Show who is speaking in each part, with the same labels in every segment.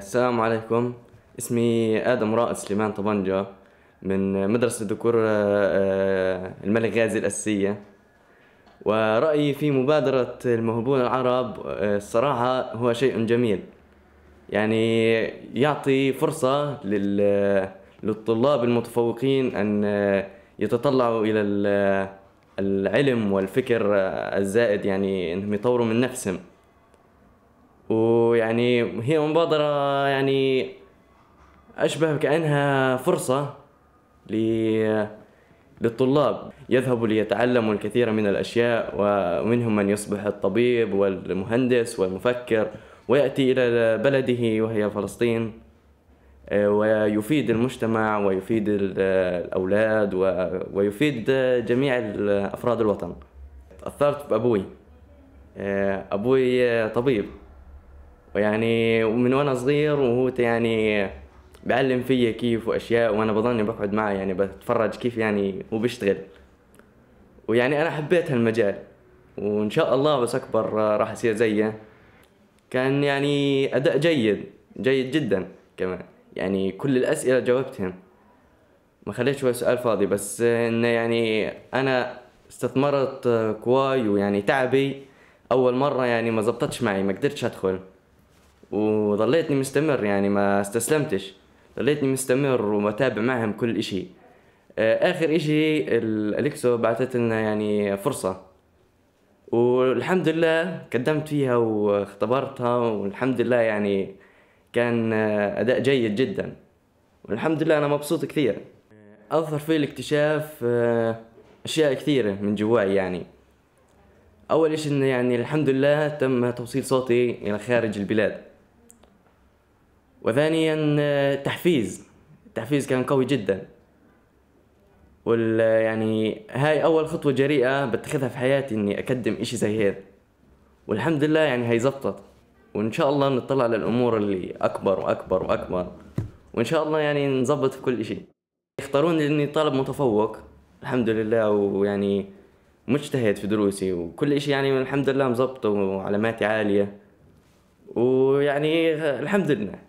Speaker 1: السلام عليكم اسمي آدم رائد سليمان طبنجة من مدرسة ذكور آه، آه، الملك غازي الأساسية ورأيي في مبادرة الموهوبون العرب آه، الصراحة هو شيء جميل يعني يعطي فرصة للطلاب المتفوقين أن يتطلعوا إلى العلم والفكر الزائد يعني أنهم يطوروا من نفسهم ويعني هي مبادرة يعني أشبه كأنها فرصة للطلاب يذهبوا ليتعلموا الكثير من الأشياء ومنهم من يصبح الطبيب والمهندس والمفكر ويأتي إلى بلده وهي فلسطين آه، ويفيد المجتمع ويفيد الأولاد ويفيد جميع أفراد الوطن تأثرت بأبوي آه، أبوي طبيب ويعني ومن وانا صغير وهو يعني بعلم فيا كيف واشياء وانا بظني بقعد معه يعني بتفرج كيف يعني هو بيشتغل ويعني انا حبيت هالمجال وان شاء الله بس اكبر راح اصير زيه كان يعني اداء جيد جيد جدا كمان يعني كل الاسئله جاوبتهم ما خليتش ولا سؤال فاضي بس انه يعني انا استثمرت قواي ويعني تعبي اول مره يعني ما زبطتش معي ما قدرتش ادخل وظليتني مستمر يعني ما استسلمتش ظليتني مستمر ومتابع معهم كل إشي آه، آخر إشي الأليكسو بعثت لنا يعني فرصة والحمد لله قدمت فيها واختبرتها والحمد لله يعني كان أداء جيد جدا والحمد لله أنا مبسوط كثير أظهر في الاكتشاف آه، أشياء كثيرة من جواي يعني أول إشي إنه يعني الحمد لله تم توصيل صوتي إلى خارج البلاد وثانيا آه، تحفيز التحفيز كان قوي جدا وال آه، يعني هاي اول خطوه جريئه بتخذها في حياتي اني اقدم اشي زي هذا والحمد لله يعني هي زبطت وان شاء الله نطلع للامور اللي اكبر واكبر واكبر وان شاء الله يعني نظبط في كل شيء اختاروني اني طالب متفوق الحمد لله ويعني مجتهد في دروسي وكل شيء يعني الحمد لله مزبطه وعلاماتي عاليه ويعني الحمد لله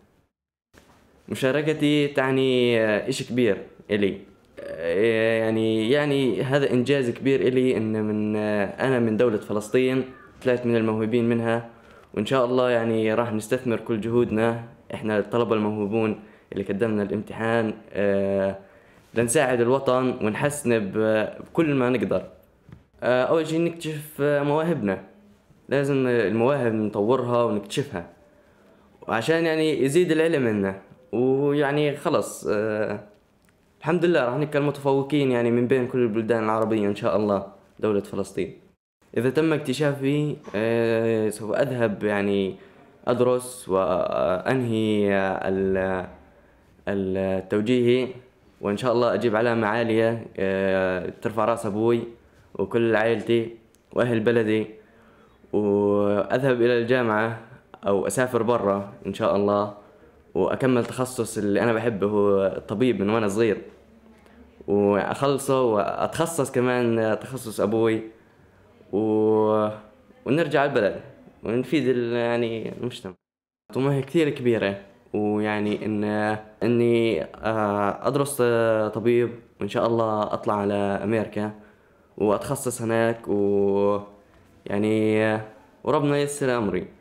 Speaker 1: مشاركتي تعني إشي كبير إلي آه، يعني يعني هذا إنجاز كبير إلي إن من آه، أنا من دولة فلسطين طلعت من الموهوبين منها وإن شاء الله يعني راح نستثمر كل جهودنا إحنا الطلبة الموهوبون اللي قدمنا الامتحان آه، لنساعد الوطن ونحسن بكل ما نقدر أول شيء نكتشف مواهبنا لازم المواهب نطورها ونكتشفها وعشان يعني يزيد العلم عنا ويعني خلص آه الحمد لله راح نكون متفوقين يعني من بين كل البلدان العربية إن شاء الله دولة فلسطين إذا تم اكتشافي آه سوف أذهب يعني أدرس وأنهي التوجيهي وإن شاء الله أجيب علامة عالية آه ترفع راس أبوي وكل عائلتي وأهل بلدي وأذهب إلى الجامعة أو أسافر برا إن شاء الله واكمل تخصص اللي انا بحبه هو الطبيب من وانا صغير واخلصه واتخصص كمان تخصص ابوي و... ونرجع البلد ونفيد يعني المجتمع طموحي كثير كبيرة ويعني إن إني آه، أدرس طبيب وإن شاء الله أطلع على أمريكا وأتخصص هناك و يعني آه، وربنا ييسر أمري